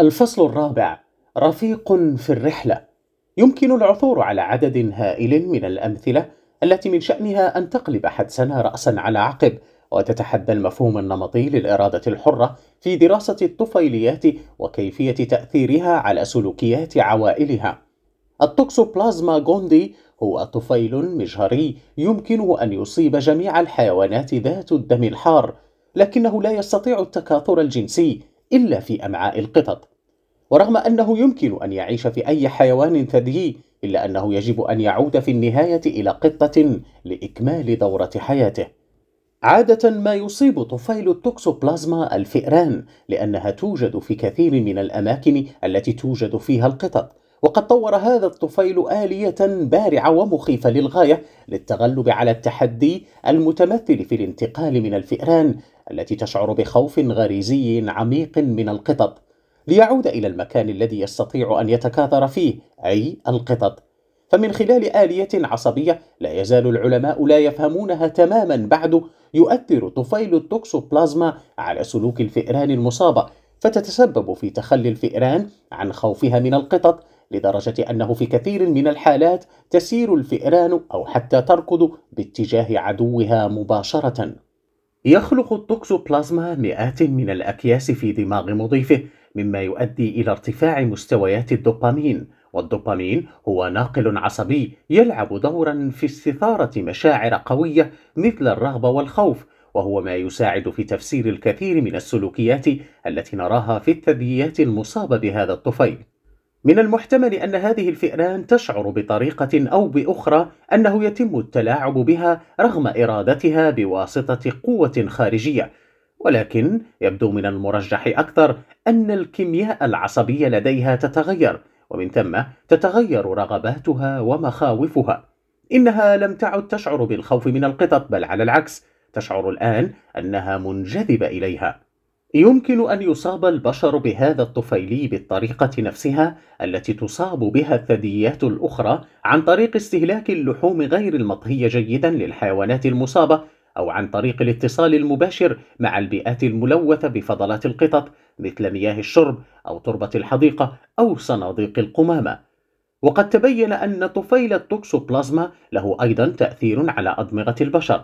الفصل الرابع رفيق في الرحلة يمكن العثور على عدد هائل من الأمثلة التي من شأنها أن تقلب حدسنا رأسا على عقب وتتحدى المفهوم النمطي للإرادة الحرة في دراسة الطفيليات وكيفية تأثيرها على سلوكيات عوائلها. التوكسوبلازما جوندي هو طفيل مجهري يمكنه أن يصيب جميع الحيوانات ذات الدم الحار، لكنه لا يستطيع التكاثر الجنسي إلا في أمعاء القطط ورغم أنه يمكن أن يعيش في أي حيوان ثديي إلا أنه يجب أن يعود في النهاية إلى قطة لإكمال دورة حياته عادة ما يصيب طفيل التوكسوبلازما الفئران لأنها توجد في كثير من الأماكن التي توجد فيها القطط وقد طور هذا الطفيل آلية بارعة ومخيفة للغاية للتغلب على التحدي المتمثل في الانتقال من الفئران التي تشعر بخوف غريزي عميق من القطط ليعود إلى المكان الذي يستطيع أن يتكاثر فيه أي القطط فمن خلال آلية عصبية لا يزال العلماء لا يفهمونها تماما بعد يؤثر طفيل التوكسوبلازما على سلوك الفئران المصابة فتتسبب في تخلي الفئران عن خوفها من القطط لدرجة أنه في كثير من الحالات تسير الفئران أو حتى تركض باتجاه عدوها مباشرة يخلق التوكسوبلازما مئات من الأكياس في دماغ مضيفه مما يؤدي إلى ارتفاع مستويات الدوبامين والدوبامين هو ناقل عصبي يلعب دورا في استثارة مشاعر قوية مثل الرغبة والخوف وهو ما يساعد في تفسير الكثير من السلوكيات التي نراها في الثدييات المصابة بهذا الطفيل من المحتمل أن هذه الفئران تشعر بطريقة أو بأخرى أنه يتم التلاعب بها رغم إرادتها بواسطة قوة خارجية ولكن يبدو من المرجح أكثر أن الكيمياء العصبية لديها تتغير ومن ثم تتغير رغباتها ومخاوفها إنها لم تعد تشعر بالخوف من القطط بل على العكس تشعر الآن أنها منجذبة إليها يمكن أن يصاب البشر بهذا الطفيلي بالطريقة نفسها التي تصاب بها الثدييات الأخرى عن طريق استهلاك اللحوم غير المطهية جيدا للحيوانات المصابة أو عن طريق الاتصال المباشر مع البيئات الملوثة بفضلات القطط مثل مياه الشرب أو تربة الحديقة أو صناديق القمامة وقد تبين أن طفيل التوكسوبلازما له أيضا تأثير على أدمغة البشر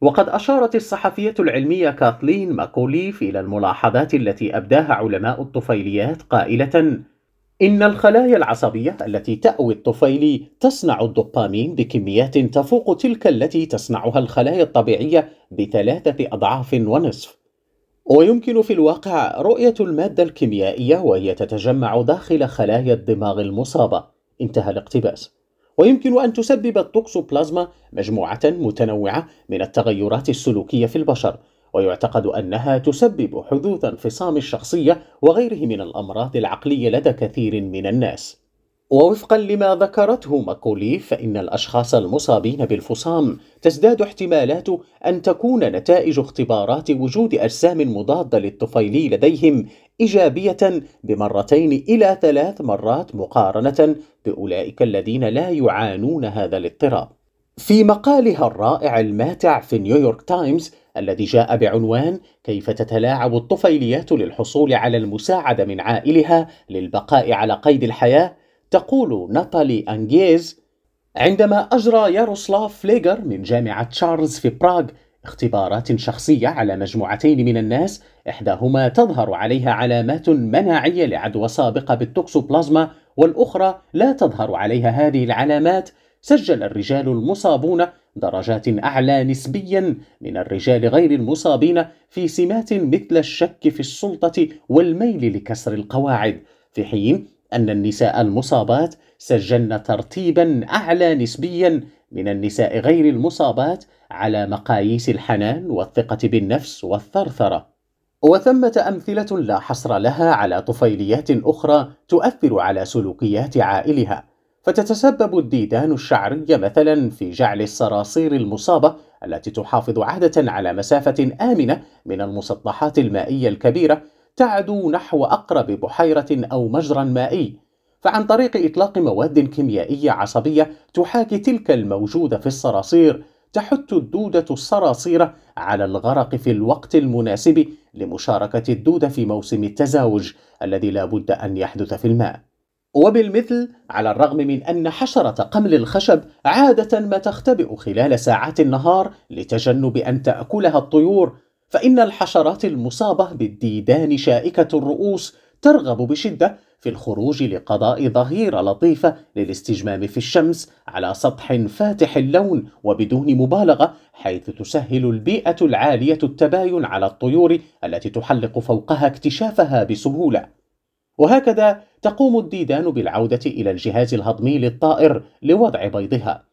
وقد أشارت الصحفية العلمية كاثلين ماكوليف إلى الملاحظات التي أبداها علماء الطفيليات قائلة إن الخلايا العصبية التي تأوي الطفيل تصنع الدوبامين بكميات تفوق تلك التي تصنعها الخلايا الطبيعية بثلاثة أضعاف ونصف ويمكن في الواقع رؤية المادة الكيميائية وهي تتجمع داخل خلايا الدماغ المصابة انتهى الاقتباس ويمكن أن تسبب التوكسوبلازما مجموعة متنوعة من التغيرات السلوكية في البشر ويعتقد أنها تسبب حدوث انفصام الشخصية وغيره من الأمراض العقلية لدى كثير من الناس ووفقا لما ذكرته ماكولي فإن الأشخاص المصابين بالفصام تزداد احتمالات أن تكون نتائج اختبارات وجود أجسام مضادة للطفيلي لديهم إيجابية بمرتين إلى ثلاث مرات مقارنة بأولئك الذين لا يعانون هذا الاضطراب. في مقالها الرائع الماتع في نيويورك تايمز الذي جاء بعنوان كيف تتلاعب الطفيليات للحصول على المساعدة من عائلها للبقاء على قيد الحياة تقول ناتالي أنجيز عندما أجرى ياروسلاف فليجر من جامعة تشارلز في براغ اختبارات شخصية على مجموعتين من الناس إحداهما تظهر عليها علامات مناعية لعدوى سابقة بالتوكسوبلازما والأخرى لا تظهر عليها هذه العلامات سجل الرجال المصابون درجات أعلى نسبيا من الرجال غير المصابين في سمات مثل الشك في السلطة والميل لكسر القواعد في حين أن النساء المصابات سجلن ترتيبا أعلى نسبيا من النساء غير المصابات على مقاييس الحنان والثقة بالنفس والثرثرة. وثمة أمثلة لا حصر لها على طفيليات أخرى تؤثر على سلوكيات عائلها، فتتسبب الديدان الشعري مثلا في جعل الصراصير المصابة التي تحافظ عادة على مسافة آمنة من المسطحات المائية الكبيرة تعدو نحو أقرب بحيرة أو مجرى مائي فعن طريق إطلاق مواد كيميائية عصبية تحاكي تلك الموجودة في الصراصير تحث الدودة الصراصير على الغرق في الوقت المناسب لمشاركة الدودة في موسم التزاوج الذي لا بد أن يحدث في الماء وبالمثل على الرغم من أن حشرة قمل الخشب عادة ما تختبئ خلال ساعات النهار لتجنب أن تأكلها الطيور فإن الحشرات المصابة بالديدان شائكة الرؤوس ترغب بشدة في الخروج لقضاء ظهيرة لطيفة للاستجمام في الشمس على سطح فاتح اللون وبدون مبالغة حيث تسهل البيئة العالية التباين على الطيور التي تحلق فوقها اكتشافها بسهولة. وهكذا تقوم الديدان بالعودة إلى الجهاز الهضمي للطائر لوضع بيضها.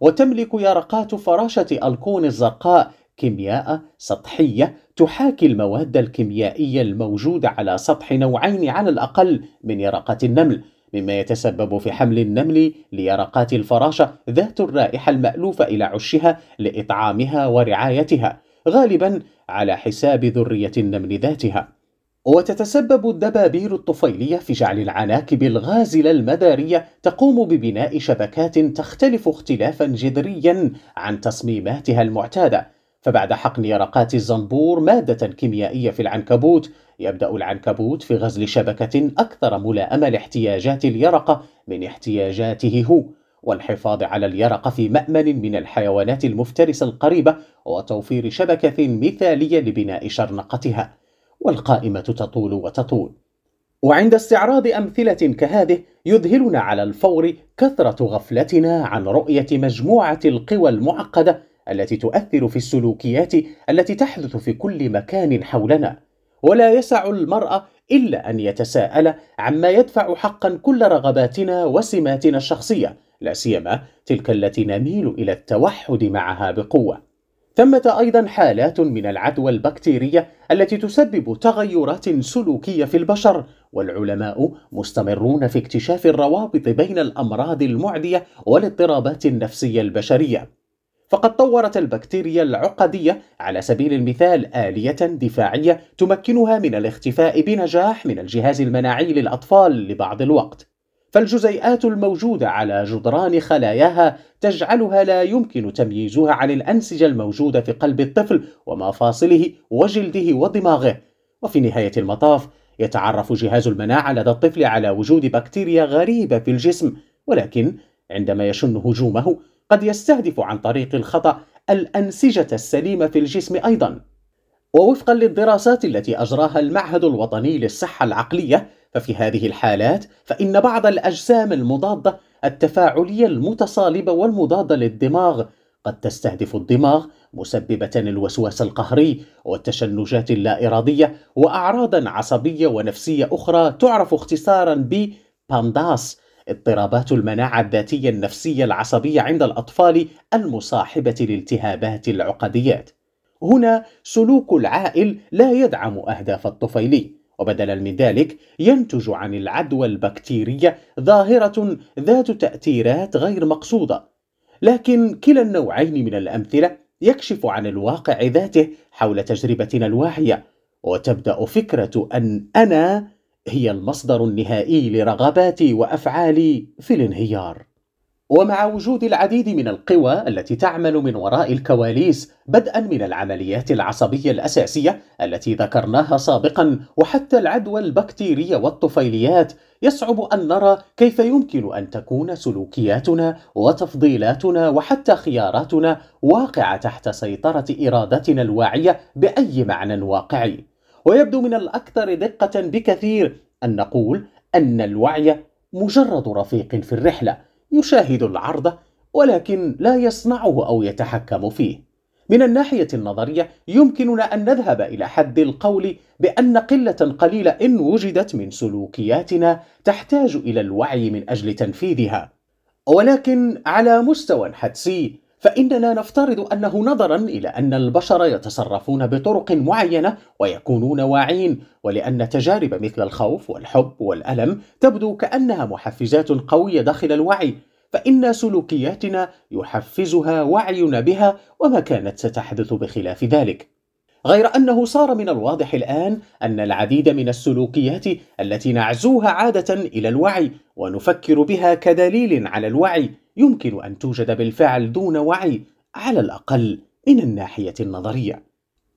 وتملك يرقات فراشة الكون الزرقاء كيمياء سطحية تحاكي المواد الكيميائية الموجودة على سطح نوعين على الأقل من يرقة النمل مما يتسبب في حمل النمل ليرقات الفراشة ذات الرائحة المألوفة إلى عشها لإطعامها ورعايتها غالبا على حساب ذرية النمل ذاتها وتتسبب الدبابير الطفيلية في جعل العناكب الغازلة المدارية تقوم ببناء شبكات تختلف اختلافا جذريا عن تصميماتها المعتادة فبعد حقن يرقات الزنبور مادة كيميائية في العنكبوت يبدأ العنكبوت في غزل شبكة أكثر ملائمة لاحتياجات اليرقة من احتياجاته هو والحفاظ على اليرقة في مأمن من الحيوانات المفترسة القريبة وتوفير شبكة مثالية لبناء شرنقتها والقائمة تطول وتطول وعند استعراض أمثلة كهذه يذهلنا على الفور كثرة غفلتنا عن رؤية مجموعة القوى المعقدة التي تؤثر في السلوكيات التي تحدث في كل مكان حولنا ولا يسع المرء إلا أن يتساءل عما يدفع حقا كل رغباتنا وسماتنا الشخصية لا سيما تلك التي نميل إلى التوحد معها بقوة ثمة أيضا حالات من العدوى البكتيرية التي تسبب تغيرات سلوكية في البشر والعلماء مستمرون في اكتشاف الروابط بين الأمراض المعدية والاضطرابات النفسية البشرية فقد طورت البكتيريا العقدية على سبيل المثال آلية دفاعية تمكنها من الاختفاء بنجاح من الجهاز المناعي للأطفال لبعض الوقت، فالجزيئات الموجودة على جدران خلاياها تجعلها لا يمكن تمييزها عن الأنسجة الموجودة في قلب الطفل ومفاصله وجلده ودماغه، وفي نهاية المطاف يتعرف جهاز المناعة لدى الطفل على وجود بكتيريا غريبة في الجسم، ولكن عندما يشن هجومه قد يستهدف عن طريق الخطأ الأنسجة السليمة في الجسم أيضا ووفقا للدراسات التي أجراها المعهد الوطني للصحة العقلية ففي هذه الحالات فإن بعض الأجسام المضادة التفاعلية المتصالبة والمضادة للدماغ قد تستهدف الدماغ مسببة الوسواس القهري والتشنجات اللا إرادية وأعراضا عصبية ونفسية أخرى تعرف اختصارا ب بانداس اضطرابات المناعة الذاتية النفسية العصبية عند الأطفال المصاحبة لالتهابات العقديات. هنا سلوك العائل لا يدعم أهداف الطفيلي، وبدلا من ذلك ينتج عن العدوى البكتيرية ظاهرة ذات تأثيرات غير مقصودة. لكن كلا النوعين من الأمثلة يكشف عن الواقع ذاته حول تجربتنا الواعية، وتبدأ فكرة أن أنا هي المصدر النهائي لرغباتي وافعالي في الانهيار ومع وجود العديد من القوى التي تعمل من وراء الكواليس بدءا من العمليات العصبيه الاساسيه التي ذكرناها سابقا وحتى العدوى البكتيريه والطفيليات يصعب ان نرى كيف يمكن ان تكون سلوكياتنا وتفضيلاتنا وحتى خياراتنا واقعه تحت سيطره ارادتنا الواعيه باي معنى واقعي ويبدو من الأكثر دقة بكثير أن نقول أن الوعي مجرد رفيق في الرحلة يشاهد العرض ولكن لا يصنعه أو يتحكم فيه من الناحية النظرية يمكننا أن نذهب إلى حد القول بأن قلة قليلة إن وجدت من سلوكياتنا تحتاج إلى الوعي من أجل تنفيذها ولكن على مستوى حدسي فإننا نفترض أنه نظرا إلى أن البشر يتصرفون بطرق معينة ويكونون واعين ولأن تجارب مثل الخوف والحب والألم تبدو كأنها محفزات قوية داخل الوعي فإن سلوكياتنا يحفزها وعينا بها وما كانت ستحدث بخلاف ذلك غير أنه صار من الواضح الآن أن العديد من السلوكيات التي نعزوها عادة إلى الوعي ونفكر بها كدليل على الوعي يمكن أن توجد بالفعل دون وعي على الأقل من الناحية النظرية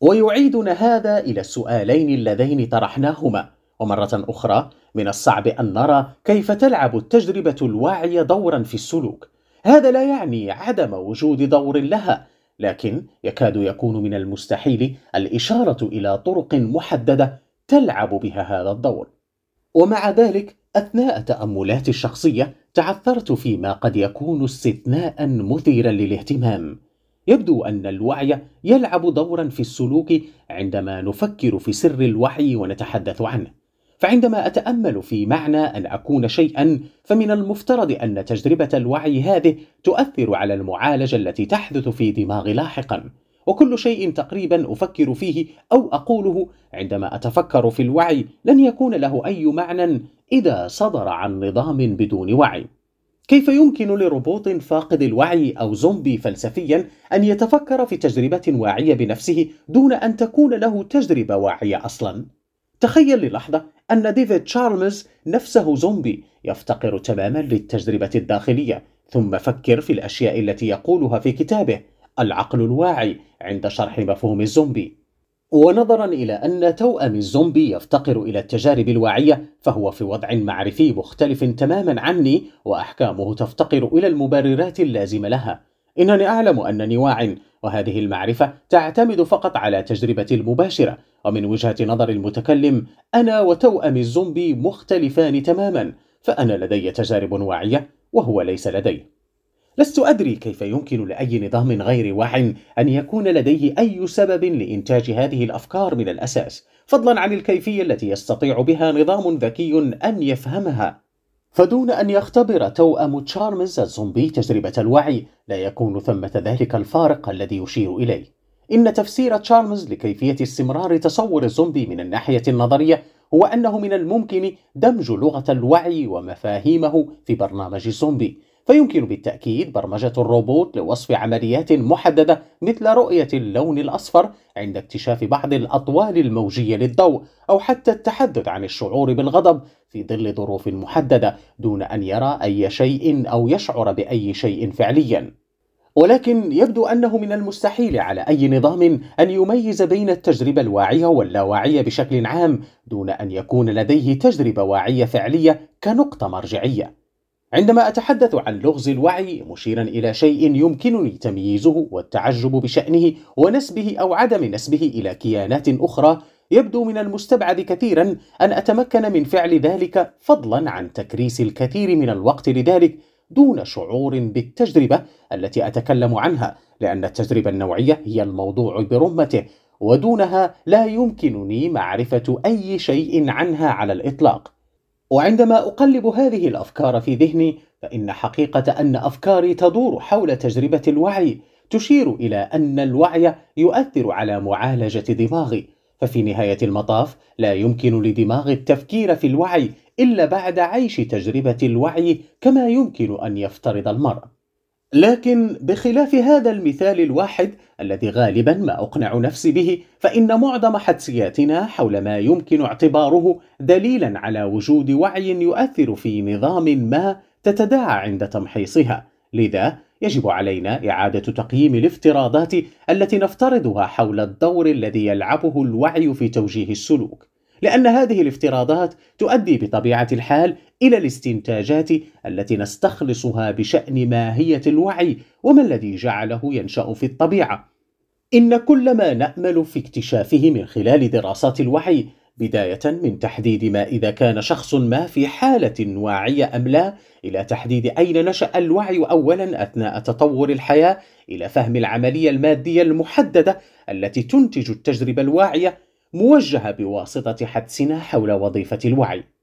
ويعيدنا هذا إلى السؤالين اللذين طرحناهما ومرة أخرى من الصعب أن نرى كيف تلعب التجربة الواعية دورا في السلوك هذا لا يعني عدم وجود دور لها لكن يكاد يكون من المستحيل الإشارة إلى طرق محددة تلعب بها هذا الدور ومع ذلك أثناء تأملاتي الشخصية تعثرت فيما قد يكون استثناء مثيرا للاهتمام يبدو أن الوعي يلعب دورا في السلوك عندما نفكر في سر الوعي ونتحدث عنه فعندما أتأمل في معنى أن أكون شيئا فمن المفترض أن تجربة الوعي هذه تؤثر على المعالجة التي تحدث في دماغي لاحقا وكل شيء تقريبا أفكر فيه أو أقوله عندما أتفكر في الوعي لن يكون له أي معنى إذا صدر عن نظام بدون وعي كيف يمكن لروبوت فاقد الوعي أو زومبي فلسفيا أن يتفكر في تجربة واعية بنفسه دون أن تكون له تجربة واعية أصلا؟ تخيل للحظة أن ديفيد تشارلز نفسه زومبي يفتقر تماما للتجربة الداخلية ثم فكر في الأشياء التي يقولها في كتابه العقل الواعي عند شرح مفهوم الزومبي ونظرا إلى أن توأم الزومبي يفتقر إلى التجارب الواعية فهو في وضع معرفي مختلف تماما عني وأحكامه تفتقر إلى المبررات اللازمة لها إنني أعلم أنني واع وهذه المعرفة تعتمد فقط على تجربة المباشرة ومن وجهة نظر المتكلم أنا وتوأم الزومبي مختلفان تماما فأنا لدي تجارب واعية وهو ليس لديه لست أدري كيف يمكن لأي نظام غير واع أن يكون لديه أي سبب لإنتاج هذه الأفكار من الأساس فضلا عن الكيفية التي يستطيع بها نظام ذكي أن يفهمها فدون أن يختبر توأم تشارمز الزومبي تجربة الوعي لا يكون ثمة ذلك الفارق الذي يشير إليه إن تفسير تشارمز لكيفية استمرار تصور الزومبي من الناحية النظرية هو أنه من الممكن دمج لغة الوعي ومفاهيمه في برنامج الزومبي فيمكن بالتأكيد برمجة الروبوت لوصف عمليات محددة مثل رؤية اللون الأصفر عند اكتشاف بعض الأطوال الموجية للضوء أو حتى التحدث عن الشعور بالغضب في ظل ظروف محددة دون أن يرى أي شيء أو يشعر بأي شيء فعليا ولكن يبدو أنه من المستحيل على أي نظام أن يميز بين التجربة الواعية واللاواعية بشكل عام دون أن يكون لديه تجربة واعية فعلية كنقطة مرجعية عندما أتحدث عن لغز الوعي مشيرا إلى شيء يمكنني تمييزه والتعجب بشأنه ونسبه أو عدم نسبه إلى كيانات أخرى يبدو من المستبعد كثيرا أن أتمكن من فعل ذلك فضلا عن تكريس الكثير من الوقت لذلك دون شعور بالتجربة التي أتكلم عنها لأن التجربة النوعية هي الموضوع برمته ودونها لا يمكنني معرفة أي شيء عنها على الإطلاق وعندما أقلب هذه الأفكار في ذهني فإن حقيقة أن أفكاري تدور حول تجربة الوعي تشير إلى أن الوعي يؤثر على معالجة دماغي ففي نهاية المطاف لا يمكن لدماغ التفكير في الوعي إلا بعد عيش تجربة الوعي كما يمكن أن يفترض المرء لكن بخلاف هذا المثال الواحد الذي غالبا ما أقنع نفسي به فإن معظم حدسياتنا حول ما يمكن اعتباره دليلا على وجود وعي يؤثر في نظام ما تتداعى عند تمحيصها لذا يجب علينا إعادة تقييم الافتراضات التي نفترضها حول الدور الذي يلعبه الوعي في توجيه السلوك لأن هذه الافتراضات تؤدي بطبيعة الحال إلى الاستنتاجات التي نستخلصها بشأن ماهية الوعي وما الذي جعله ينشأ في الطبيعة. إن كل ما نأمل في اكتشافه من خلال دراسات الوعي بداية من تحديد ما إذا كان شخص ما في حالة واعية أم لا، إلى تحديد أين نشأ الوعي أولاً أثناء تطور الحياة، إلى فهم العملية المادية المحددة التي تنتج التجربة الواعية، موجهة بواسطة حدسنا حول وظيفة الوعي